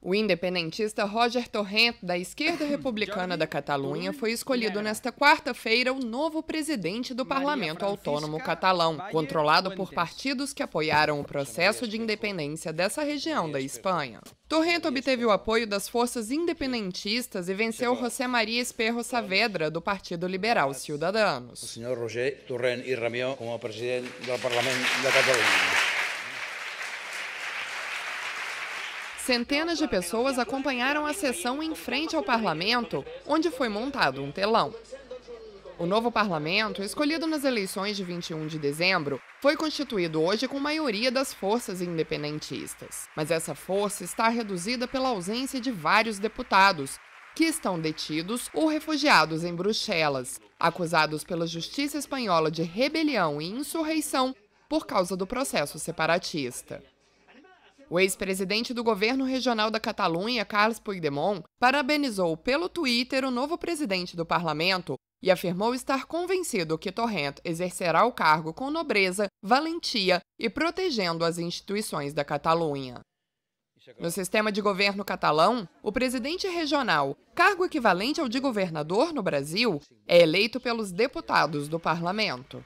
O independentista Roger Torrent, da esquerda republicana da Catalunha, foi escolhido nesta quarta-feira o novo presidente do Parlamento Autônomo Catalão, controlado por partidos que apoiaram o processo de independência dessa região da Espanha. Torrent obteve o apoio das forças independentistas e venceu José Maria Esperro Saavedra, do Partido Liberal Ciudadanos. O senhor Roger Torrent e Ramió como presidente do Parlamento da Catalunha. Centenas de pessoas acompanharam a sessão em frente ao parlamento, onde foi montado um telão. O novo parlamento, escolhido nas eleições de 21 de dezembro, foi constituído hoje com maioria das forças independentistas. Mas essa força está reduzida pela ausência de vários deputados, que estão detidos ou refugiados em Bruxelas, acusados pela justiça espanhola de rebelião e insurreição por causa do processo separatista. O ex-presidente do governo regional da Catalunha, Carles Puigdemont, parabenizou pelo Twitter o novo presidente do parlamento e afirmou estar convencido que Torrent exercerá o cargo com nobreza, valentia e protegendo as instituições da Catalunha. No sistema de governo catalão, o presidente regional, cargo equivalente ao de governador no Brasil, é eleito pelos deputados do parlamento.